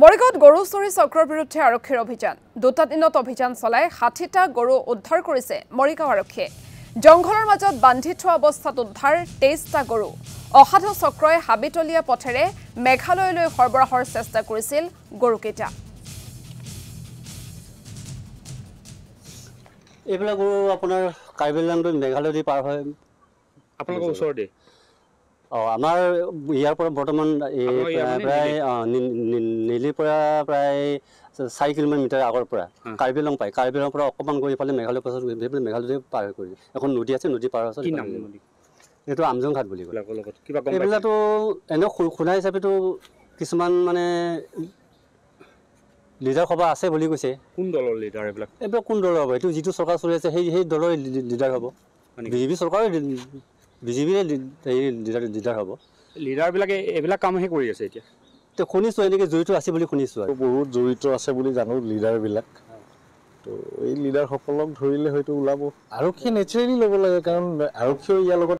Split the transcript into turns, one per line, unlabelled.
মৰিগাঁৱত গৰু চুৰি চক্ৰৰ বিৰুদ্ধে আৰক্ষীৰ অভিযান দুটা দিনত অভিযান চলাই ষাঠিটা গৰু উদ্ধাৰ কৰিছে মৰিগাঁও আৰক্ষীয়ে জংঘলৰ মাজত বান্ধি থোৱা অৱস্থাত উদ্ধাৰ তেইছটা গৰু অসাধু চক্ৰই হাবিতলীয়া পথেৰে মেঘালয়লৈ সৰবৰাহৰ চেষ্টা কৰিছিল গৰুকেইটা
এইবিলাক গৰু আপোনাৰ কাৰ্বি আংলং মেঘালয় দি পাৰ হয় আপোনালোকৰ ওচৰতে আমাৰ ইয়াৰ পৰা বৰ্তমান প্ৰায় নীলিৰ পৰা প্ৰায় চাৰি কিলোমিটাৰ আগৰ পৰা কাৰ্বি আংলং পায় কাৰ্বি আংলং পৰা অকণমান গৈ পালে মেঘালয় পাছত গৈ ইফালে মেঘালয় পাৰ হৈ কৰিলোঁ এখন নদী আছে নদী পাৰ আছে এইটো আমজং ঘাট বুলি কয় এইবিলাকতো এনে খোলা হিচাপেতো কিছুমান মানে লিডাৰ সভা আছে বুলি কৈছে কোন দলৰ লিডাৰ এইবিলাক এইবিলাক কোন দলৰ হ'ব এইটো যিটো চৰকাৰ চলি আছে সেই সেই দলৰ লিডাৰ হ'ব বিজেপি চৰকাৰৰ বিজেপিৰে হেৰি লিডাৰ লিডাৰ হ'ব লিডাৰবিলাকে এইবিলাক কামহে কৰি আছে এতিয়া
তো শুনিছোঁ এনেকৈ জড়িত আছে বুলি শুনিছোঁ আৰু বহুত জড়িত আছে বুলি জানো লিডাৰবিলাক তো এই লিডাৰসকলক ধৰিলে হয়তো ওলাব আৰক্ষীয়ে নেচাৰেলি ল'ব লাগে কাৰণ আৰক্ষীয়ে ইয়াৰ লগত